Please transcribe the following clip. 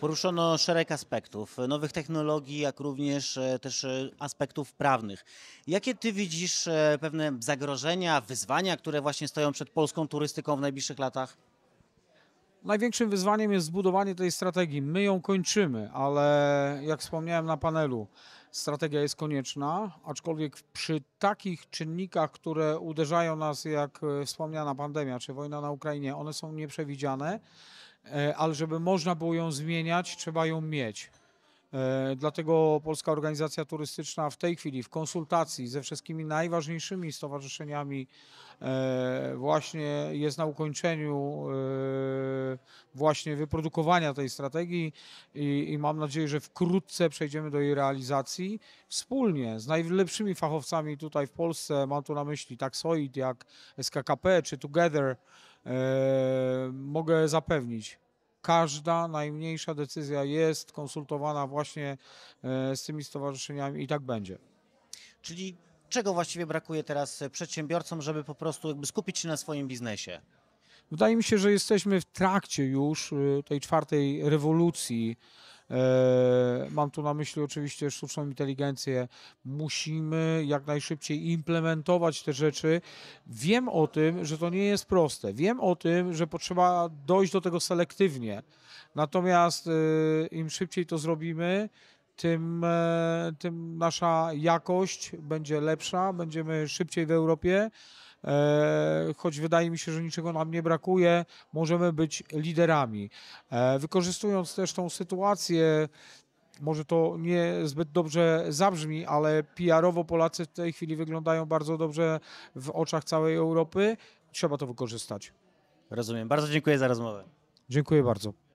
Poruszono szereg aspektów nowych technologii, jak również e, też e, aspektów prawnych. Jakie ty widzisz e, pewne zagrożenia, wyzwania, które właśnie stoją przed polską turystyką w najbliższych latach? Największym wyzwaniem jest zbudowanie tej strategii. My ją kończymy, ale jak wspomniałem na panelu, strategia jest konieczna, aczkolwiek przy takich czynnikach, które uderzają nas, jak wspomniana pandemia czy wojna na Ukrainie, one są nieprzewidziane. E, ale żeby można było ją zmieniać, trzeba ją mieć. E, dlatego Polska Organizacja Turystyczna w tej chwili w konsultacji ze wszystkimi najważniejszymi stowarzyszeniami e, właśnie jest na ukończeniu właśnie wyprodukowania tej strategii i, i mam nadzieję, że wkrótce przejdziemy do jej realizacji wspólnie z najlepszymi fachowcami tutaj w Polsce. Mam tu na myśli tak SOID jak SKKP czy Together E, mogę zapewnić, każda najmniejsza decyzja jest konsultowana właśnie e, z tymi stowarzyszeniami i tak będzie. Czyli czego właściwie brakuje teraz przedsiębiorcom, żeby po prostu jakby skupić się na swoim biznesie? Wydaje mi się, że jesteśmy w trakcie już y, tej czwartej rewolucji. E, mam tu na myśli oczywiście sztuczną inteligencję. Musimy jak najszybciej implementować te rzeczy. Wiem o tym, że to nie jest proste. Wiem o tym, że potrzeba dojść do tego selektywnie. Natomiast y, im szybciej to zrobimy, tym, e, tym nasza jakość będzie lepsza, będziemy szybciej w Europie. E, choć wydaje mi się, że niczego nam nie brakuje, możemy być liderami. E, wykorzystując też tą sytuację, może to nie zbyt dobrze zabrzmi, ale PR-owo Polacy w tej chwili wyglądają bardzo dobrze w oczach całej Europy. Trzeba to wykorzystać. Rozumiem. Bardzo dziękuję za rozmowę. Dziękuję bardzo.